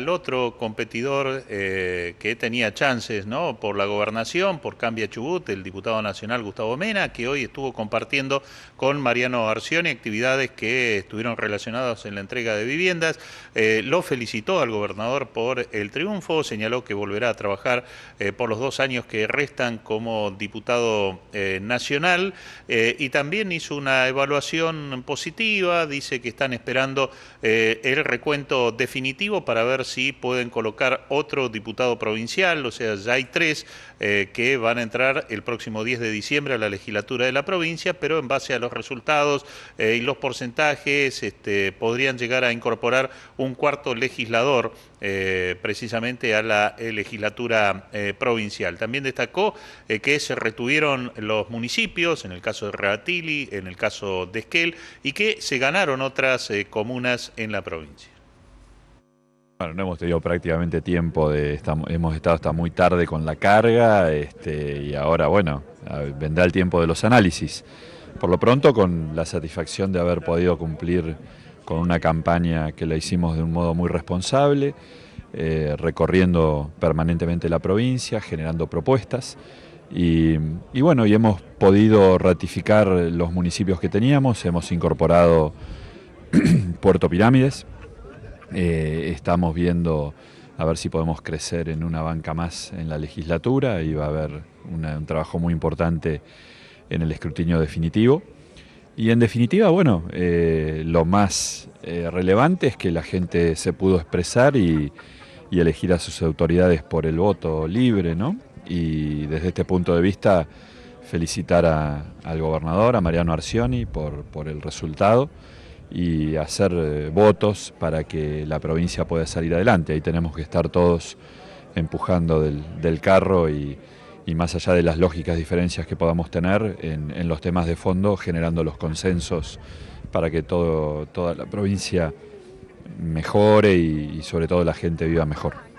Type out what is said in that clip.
El otro competidor eh, que tenía chances por la gobernación, por Cambia Chubut, el diputado nacional Gustavo Mena, que hoy estuvo compartiendo con Mariano Arcioni actividades que estuvieron relacionadas en la entrega de viviendas, eh, lo felicitó al gobernador por el triunfo, señaló que volverá a trabajar eh, por los dos años que restan como diputado nacional y también hizo una evaluación positiva, dice que están esperando el recuento definitivo para ver si pueden colocar otro diputado provincial, o sea, ya hay tres eh, que van a entrar el próximo 10 de diciembre a la legislatura de la provincia, pero en base a los resultados eh, y los porcentajes este, podrían llegar a incorporar un cuarto legislador eh, precisamente a la legislatura provincial. También destacó que se retuvieron los municipios, en el caso de Reatili, en el caso de Esquel, y que se ganaron otras comunas en la provincia. Bueno, no hemos tenido prácticamente tiempo de hemos estado hasta muy tarde con la carga, este, y ahora bueno, vendrá el tiempo de los análisis. Por lo pronto con la satisfacción de haber podido cumplir con una campaña que la hicimos de un modo muy responsable, eh, recorriendo permanentemente la provincia, generando propuestas. Y, y, bueno, y hemos podido ratificar los municipios que teníamos, hemos incorporado Puerto Pirámides, eh, estamos viendo a ver si podemos crecer en una banca más en la legislatura y va a haber un trabajo muy importante en el escrutinio definitivo. Y en definitiva, bueno, eh, lo más eh, relevante es que la gente se pudo expresar y, elegir a sus autoridades por el voto libre, ¿no? Y desde este punto de vista, felicitar a, al gobernador, a Mariano Arcioni, por, por el resultado y hacer eh, votos para que la provincia pueda salir adelante. Ahí tenemos que estar todos empujando del, carro y, más allá de las lógicas diferencias que podamos tener en, los temas de fondo, generando los consensos para que todo, toda la provincia mejore y sobre todo la gente viva mejor.